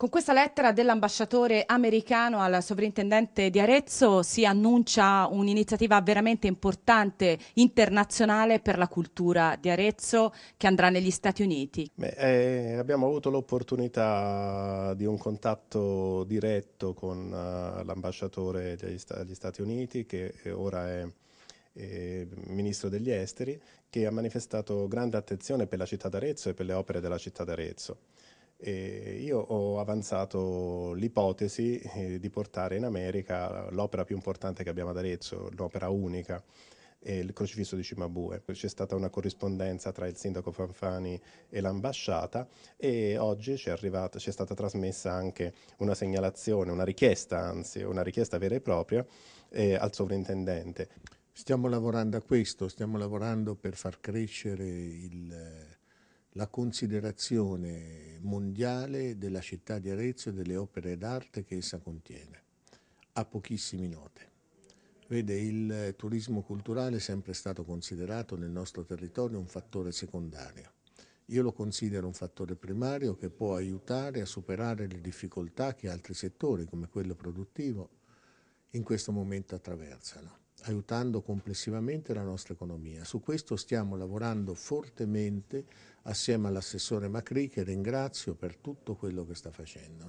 Con questa lettera dell'ambasciatore americano al sovrintendente di Arezzo si annuncia un'iniziativa veramente importante internazionale per la cultura di Arezzo che andrà negli Stati Uniti. Beh, eh, abbiamo avuto l'opportunità di un contatto diretto con uh, l'ambasciatore degli, sta degli, Stati Uniti che eh, ora è ministro degli esteri, che ha manifestato grande attenzione per la città d'Arezzo e per le opere della città d'Arezzo. E io ho avanzato l'ipotesi eh, di portare in America l'opera più importante che abbiamo ad Arezzo, l'opera unica, il crocifisso di Cimabue. C'è stata una corrispondenza tra il sindaco Fanfani e l'ambasciata e oggi ci è stata trasmessa anche una segnalazione, una richiesta anzi, una richiesta vera e propria eh, al sovrintendente. Stiamo lavorando a questo, stiamo lavorando per far crescere il la considerazione mondiale della città di Arezzo e delle opere d'arte che essa contiene, a pochissime note. Vede, il turismo culturale è sempre stato considerato nel nostro territorio un fattore secondario. Io lo considero un fattore primario che può aiutare a superare le difficoltà che altri settori, come quello produttivo, in questo momento attraversano aiutando complessivamente la nostra economia. Su questo stiamo lavorando fortemente assieme all'assessore Macri che ringrazio per tutto quello che sta facendo.